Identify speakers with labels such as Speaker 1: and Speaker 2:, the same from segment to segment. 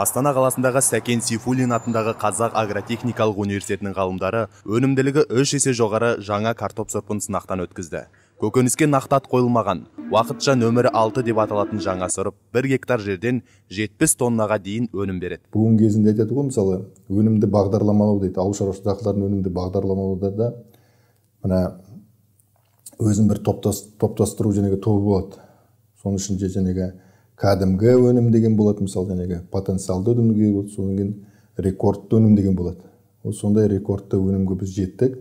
Speaker 1: астана қаласындағы сәкен сейфуллин атындағы қазақ агротехникалық университетінің ғалымдары өнімділігі үш есе жоғары жаңа картоп сұрпын сынақтан өткізді көкөніске нақты ат қойылмаған уақытша нөмірі алты деп аталатын жаңа сұрып бір гектар жерден 70 тоннаға дейін өнім береді
Speaker 2: бүгін кезінде айтады ғой мысалы өнімді бағдарламалау дейді ауыл шаруашылық дақылдарын өнімді бағдарламалауда да мына өзінің бір топтас, топтастыру жаңағы тобы болады соның ішінде жаңағы кәдімгі өнім деген болады мысалы жаңағы потенциалды өнім деген болады содан кейін рекордты өнім деген болады ол сондай рекордты өнімге біз жеттік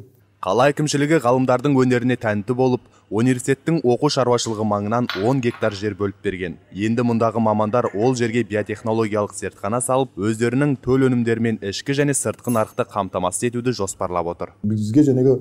Speaker 1: қала әкімшілігі ғалымдардың өнеріне тәнті болып университеттің оқу шаруашылығы маңынан 10 гектар жер бөліп берген енді мұндағы мамандар ол жерге биотехнологиялық зертхана салып өздерінің төл өнімдерімен ішкі және сыртқы нарықты қамтамасыз етуді жоспарлап отыр
Speaker 2: бізге жаңағы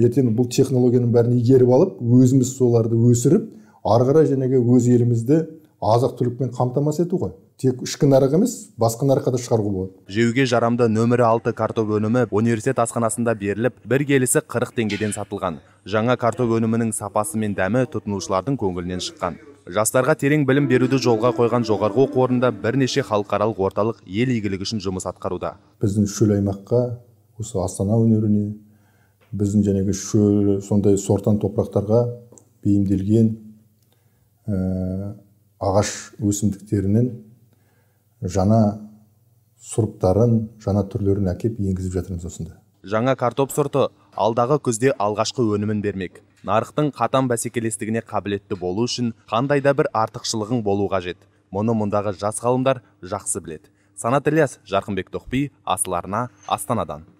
Speaker 2: ертең бұл технологияның бәрін игеріп алып өзіміз соларды өсіріп ары қарай өз елімізді азық түлікпен қамтамасыз ету ғой тек ішкі нарық емес басқа нарыққа да шығаруға болады
Speaker 1: жеуге жарамды нөмірі алты картоп өнімі университет асханасында беріліп бір келісі қырық теңгеден сатылған жаңа картоп өнімінің сапасы мен дәмі тұтынушылардың көңілінен шыққан жастарға терең білім беруді жолға қойған жоғарғы оқу орнында бірнеше халықаралық орталық ел игілігі үшін жұмыс атқаруда
Speaker 2: біздің шөл аймаққа осы астана өңіріне біздің және шөл сондай сортан топырақтарға бейімделген э, ағаш өсімдіктерінен жаңа сұрыптарын жаңа түрлерін әкеп енгізіп жатырмыз осында
Speaker 1: жаңа картоп сорты алдағы күзде алғашқы өнімін бермек нарықтың қатаң бәсекелестігіне қабілетті болу үшін қандай да бір артықшылығың болу қажет мұны мұндағы жас ғалымдар жақсы біледі санат ілияс жарқынбек тоқби асыл арна астанадан